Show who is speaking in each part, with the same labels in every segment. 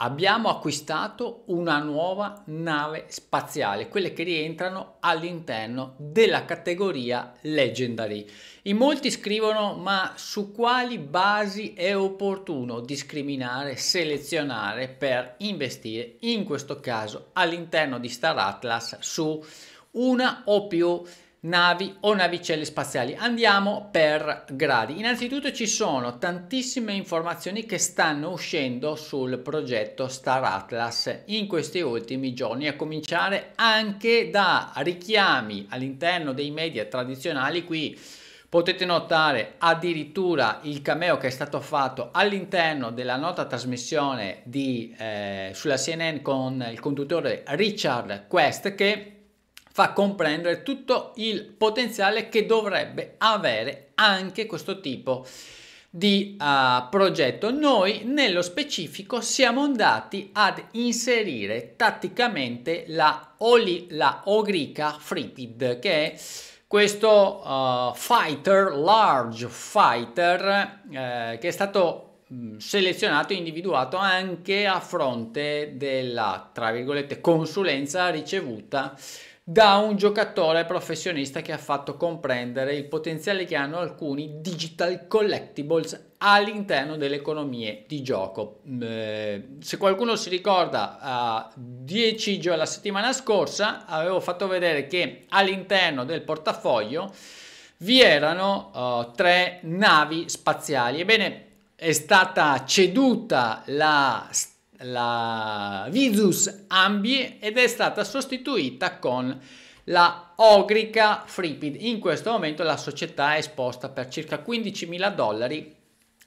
Speaker 1: abbiamo acquistato una nuova nave spaziale, quelle che rientrano all'interno della categoria Legendary. In molti scrivono ma su quali basi è opportuno discriminare, selezionare per investire, in questo caso all'interno di Star Atlas, su una o più navi o navicelle spaziali. Andiamo per gradi. Innanzitutto ci sono tantissime informazioni che stanno uscendo sul progetto Star Atlas in questi ultimi giorni, a cominciare anche da richiami all'interno dei media tradizionali qui Potete notare addirittura il cameo che è stato fatto all'interno della nota trasmissione di, eh, sulla CNN con il conduttore Richard Quest che fa comprendere tutto il potenziale che dovrebbe avere anche questo tipo di uh, progetto. Noi nello specifico siamo andati ad inserire tatticamente la, Oli, la Ogrica Frigid che è questo uh, fighter, large fighter, eh, che è stato mm, selezionato e individuato anche a fronte della, tra virgolette, consulenza ricevuta da un giocatore professionista che ha fatto comprendere il potenziale che hanno alcuni digital collectibles all'interno delle economie di gioco. Mm, eh, se qualcuno si ricorda, a 10 giorni la settimana scorsa avevo fatto vedere che all'interno del portafoglio vi erano uh, tre navi spaziali. Ebbene, è stata ceduta la stessa la Visus Ambi ed è stata sostituita con la Ogrica Freepid. In questo momento la società è esposta per circa 15.000 dollari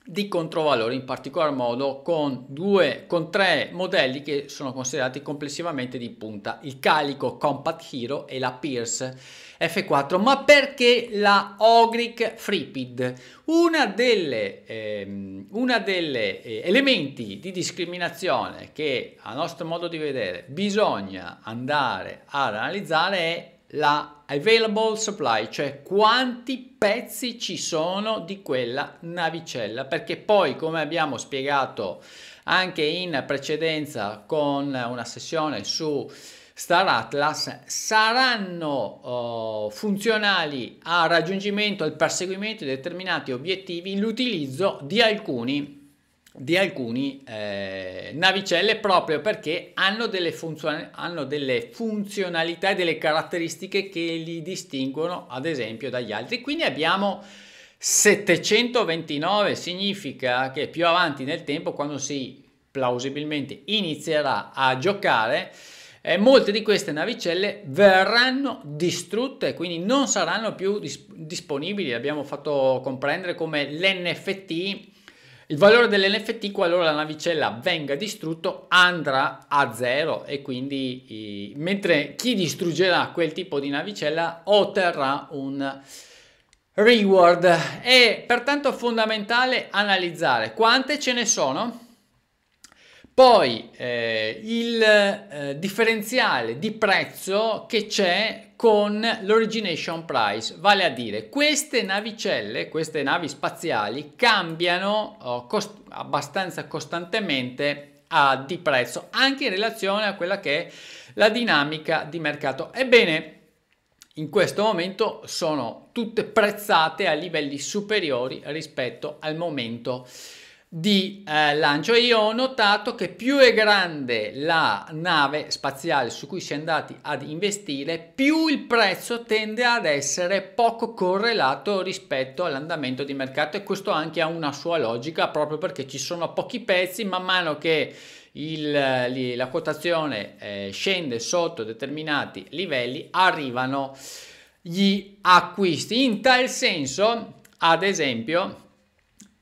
Speaker 1: di controvalore, in particolar modo con, due, con tre modelli che sono considerati complessivamente di punta, il Calico Compact Hero e la Pierce F4. Ma perché la Ogric Freepid? Una delle, ehm, una delle eh, elementi di discriminazione che a nostro modo di vedere bisogna andare ad analizzare è la available supply, cioè quanti pezzi ci sono di quella navicella, perché poi come abbiamo spiegato anche in precedenza con una sessione su Star Atlas saranno uh, funzionali al raggiungimento e al perseguimento di determinati obiettivi l'utilizzo di alcuni di alcune eh, navicelle proprio perché hanno delle, hanno delle funzionalità e delle caratteristiche che li distinguono ad esempio dagli altri. Quindi abbiamo 729, significa che più avanti nel tempo quando si plausibilmente inizierà a giocare eh, molte di queste navicelle verranno distrutte, quindi non saranno più dis disponibili. Abbiamo fatto comprendere come l'NFT il valore dell'NFT qualora la navicella venga distrutto andrà a zero e quindi mentre chi distruggerà quel tipo di navicella otterrà un reward. È pertanto fondamentale analizzare quante ce ne sono poi eh, il eh, differenziale di prezzo che c'è con l'origination price, vale a dire queste navicelle, queste navi spaziali cambiano oh, cost- abbastanza costantemente a, di prezzo anche in relazione a quella che è la dinamica di mercato. Ebbene, in questo momento sono tutte prezzate a livelli superiori rispetto al momento di eh, lancio e io ho notato che più è grande la nave spaziale su cui si è andati ad investire più il prezzo tende ad essere poco correlato rispetto all'andamento di mercato e questo anche ha una sua logica proprio perché ci sono pochi pezzi man mano che il, la quotazione eh, scende sotto determinati livelli arrivano gli acquisti in tal senso ad esempio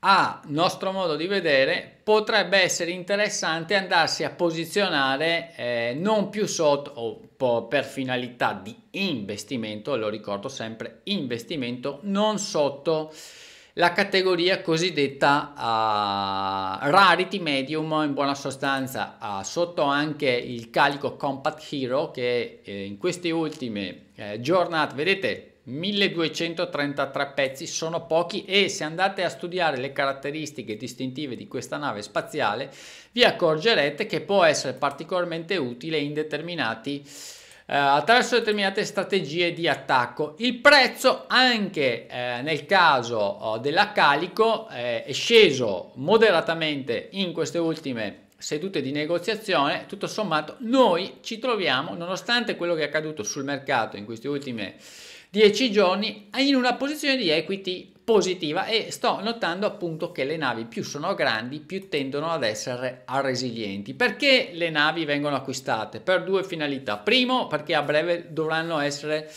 Speaker 1: a nostro modo di vedere potrebbe essere interessante andarsi a posizionare eh, non più sotto o per finalità di investimento lo ricordo sempre investimento non sotto la categoria cosiddetta uh, rarity medium in buona sostanza uh, sotto anche il calico compact hero che eh, in queste ultime eh, giornate vedete 1233 pezzi sono pochi e se andate a studiare le caratteristiche distintive di questa nave spaziale vi accorgerete che può essere particolarmente utile in determinati eh, attraverso determinate strategie di attacco il prezzo anche eh, nel caso oh, della calico eh, è sceso moderatamente in queste ultime sedute di negoziazione, tutto sommato noi ci troviamo, nonostante quello che è accaduto sul mercato in queste ultime 10 giorni in una posizione di equity positiva e sto notando appunto che le navi più sono grandi più tendono ad essere resilienti perché le navi vengono acquistate per due finalità primo perché a breve dovranno essere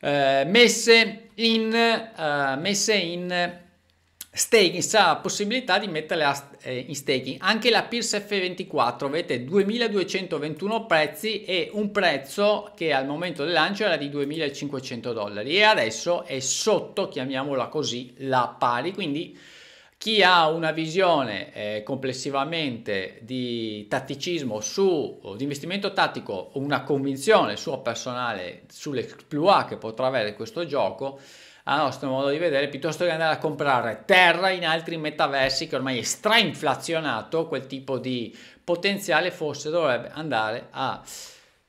Speaker 1: eh, messe in, eh, messe in Stakings la possibilità di metterle eh, in staking. Anche la Pierce F24, vedete 2221 prezzi e un prezzo che al momento del lancio era di 2500 dollari e adesso è sotto, chiamiamola così, la pari. Quindi chi ha una visione eh, complessivamente di tatticismo su di investimento tattico, una convinzione sua personale sulle sull'exploit che potrà avere questo gioco, a nostro modo di vedere, piuttosto che andare a comprare terra in altri metaversi che ormai è strainflazionato quel tipo di potenziale, forse dovrebbe andare a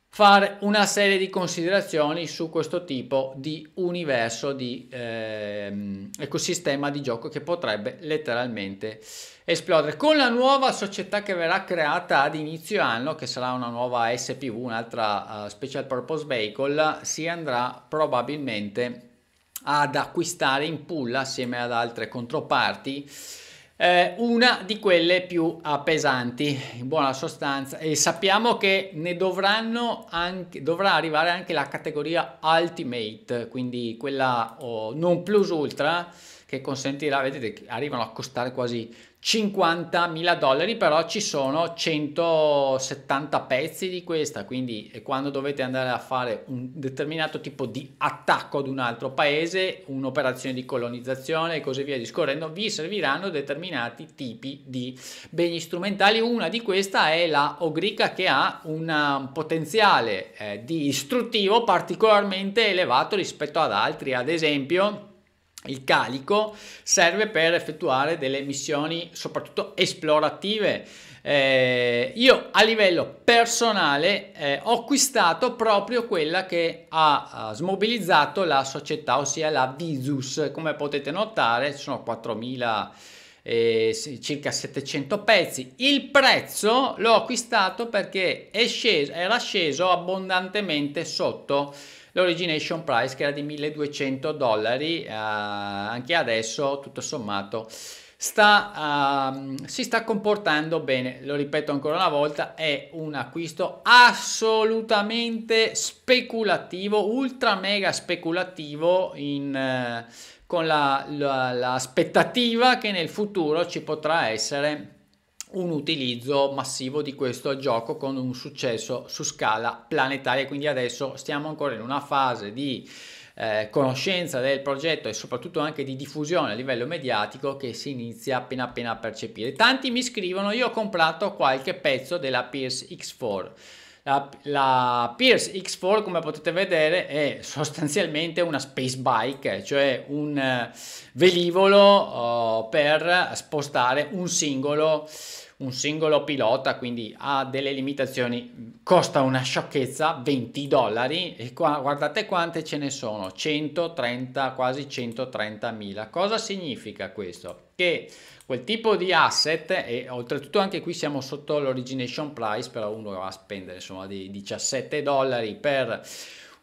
Speaker 1: fare una serie di considerazioni su questo tipo di universo di eh, ecosistema di gioco che potrebbe letteralmente esplodere con la nuova società che verrà creata ad inizio anno che sarà una nuova SPV un'altra uh, special purpose vehicle si andrà probabilmente a ad acquistare in pulla assieme ad altre controparti eh, una di quelle più pesanti in buona sostanza e sappiamo che ne dovranno anche dovrà arrivare anche la categoria ultimate quindi quella oh, non plus ultra che consentirà vedete che arrivano a costare quasi 50.000 dollari però ci sono 170 pezzi di questa quindi quando dovete andare a fare un determinato tipo di attacco ad un altro paese un'operazione di colonizzazione e così via discorrendo vi serviranno determinati tipi di beni strumentali una di queste è la ogrica che ha un potenziale eh, di istruttivo particolarmente elevato rispetto ad altri ad esempio il calico serve per effettuare delle missioni soprattutto esplorative. Eh, io a livello personale eh, ho acquistato proprio quella che ha, ha smobilizzato la società, ossia la Visus. Come potete notare sono 4.000 eh, circa 700 pezzi. Il prezzo l'ho acquistato perché sceso, era sceso abbondantemente sotto l'origination price che era di 1200 dollari, eh, anche adesso tutto sommato sta, uh, si sta comportando bene, lo ripeto ancora una volta, è un acquisto assolutamente speculativo, ultra mega speculativo in, uh, con l'aspettativa la, la, che nel futuro ci potrà essere un utilizzo massivo di questo gioco con un successo su scala planetaria. Quindi adesso stiamo ancora in una fase di eh, conoscenza del progetto e soprattutto anche di diffusione a livello mediatico che si inizia appena appena a percepire. Tanti mi scrivono, io ho comprato qualche pezzo della Pierce X4. La, la Pierce X4 come potete vedere è sostanzialmente una space bike, cioè un eh, velivolo oh, per spostare un singolo un singolo pilota, quindi ha delle limitazioni, costa una sciocchezza, 20 dollari, e qua guardate quante ce ne sono, 130, quasi 130 mila. Cosa significa questo? Che quel tipo di asset, e oltretutto anche qui siamo sotto l'origination price, però uno va a spendere insomma di 17 dollari per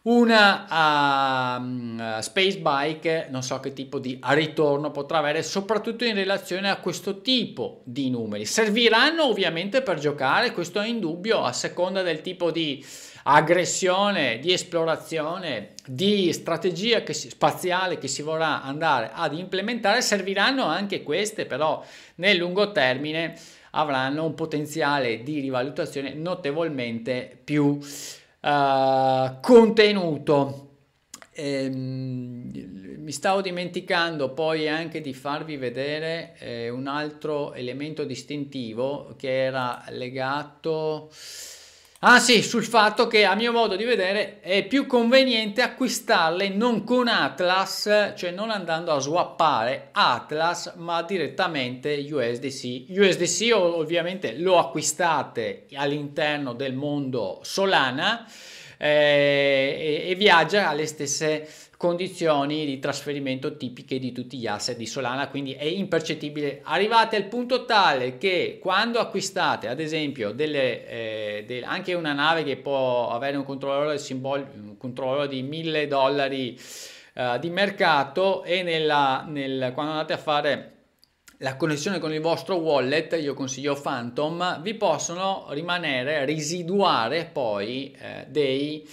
Speaker 1: una uh, space bike, non so che tipo di ritorno potrà avere, soprattutto in relazione a questo tipo di numeri. Serviranno ovviamente per giocare, questo è in dubbio, a seconda del tipo di aggressione, di esplorazione, di strategia che si, spaziale che si vorrà andare ad implementare, serviranno anche queste, però nel lungo termine avranno un potenziale di rivalutazione notevolmente più uh, contenuto. Eh, mi stavo dimenticando poi anche di farvi vedere eh, un altro elemento distintivo che era legato Ah sì, sul fatto che a mio modo di vedere è più conveniente acquistarle non con Atlas, cioè non andando a swappare Atlas, ma direttamente USDC. USDC ovviamente lo acquistate all'interno del mondo Solana. Eh, e, e viaggia alle stesse condizioni di trasferimento tipiche di tutti gli asset di Solana, quindi è impercettibile. Arrivate al punto tale che quando acquistate, ad esempio, delle, eh, del, anche una nave che può avere un controllore, simbol, un controllore di 1000 dollari eh, di mercato e nella, nel, quando andate a fare la connessione con il vostro wallet, io consiglio Phantom, vi possono rimanere, residuare poi eh, dei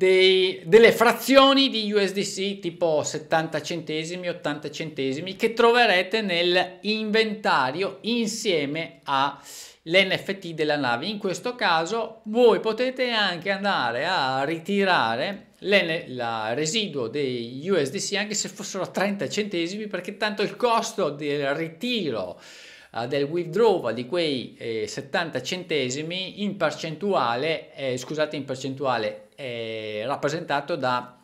Speaker 1: dei, delle frazioni di USDC tipo 70 centesimi, 80 centesimi che troverete nell'inventario insieme all'NFT della nave. In questo caso voi potete anche andare a ritirare il residuo dei USDC anche se fossero 30 centesimi perché tanto il costo del ritiro eh, del withdrawal di quei eh, 70 centesimi in percentuale, eh, scusate, in percentuale eh, rappresentato da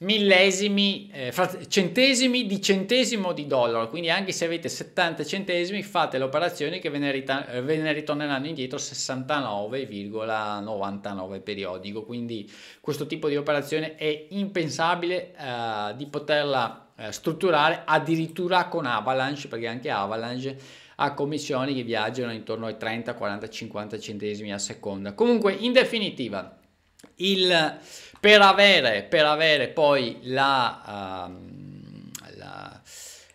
Speaker 1: millesimi, eh, centesimi di centesimo di dollaro, quindi anche se avete 70 centesimi fate le operazioni che ve ne, rita- ve ne ritorneranno indietro 69,99 periodico, quindi questo tipo di operazione è impensabile eh, di poterla strutturare addirittura con Avalanche, perché anche Avalanche a commissioni che viaggiano intorno ai 30, 40, 50 centesimi a seconda. Comunque, in definitiva, il, per, avere, per, avere, poi la, uh, la,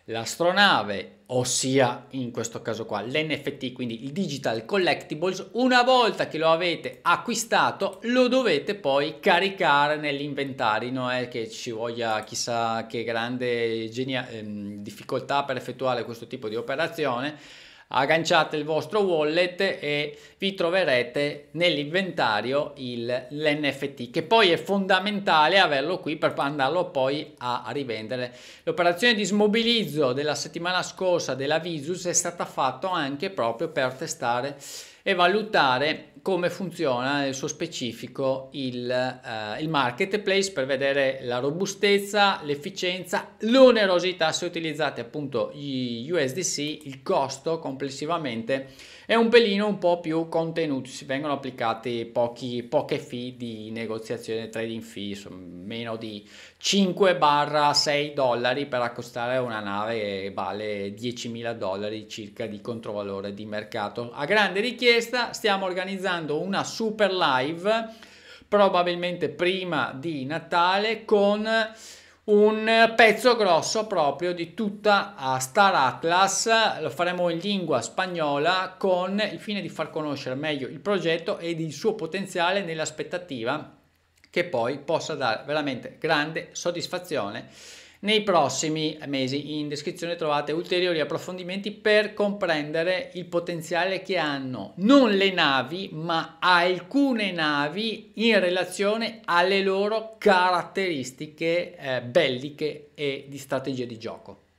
Speaker 1: l'astronave ossia in questo caso qua l'NFT, quindi il Digital Collectibles, una volta che lo avete acquistato lo dovete poi caricare nell'inventario, non è eh, che ci voglia chissà che grande genia- ehm, difficoltà per effettuare questo tipo di operazione, agganciate il vostro wallet e vi troverete nell'inventario l'NFT che poi è fondamentale averlo qui per andarlo poi a, a rivendere. L'operazione di smobilizzo della settimana scorsa della Visus è stata fatta anche proprio per testare e valutare come funziona nel suo specifico il, eh, il marketplace per vedere la robustezza, l'efficienza, l'onerosità se utilizzate appunto gli USDC, il costo complessivamente è un pelino un po' più contenuto, si vengono applicati pochi, poche fee di negoziazione, trading fee, meno di 5-6 dollari per accostare una nave che vale 10.000 dollari circa di controvalore di mercato. A grande richiesta richiesta stiamo organizzando una super live, probabilmente prima di Natale, con un pezzo grosso proprio di tutta Star Atlas, lo faremo in lingua spagnola con il fine di far conoscere meglio il progetto ed il suo potenziale nell'aspettativa che poi possa dare veramente grande soddisfazione nei prossimi mesi in descrizione trovate ulteriori approfondimenti per comprendere il potenziale che hanno non le navi ma alcune navi in relazione alle loro caratteristiche eh, belliche e di strategia di gioco.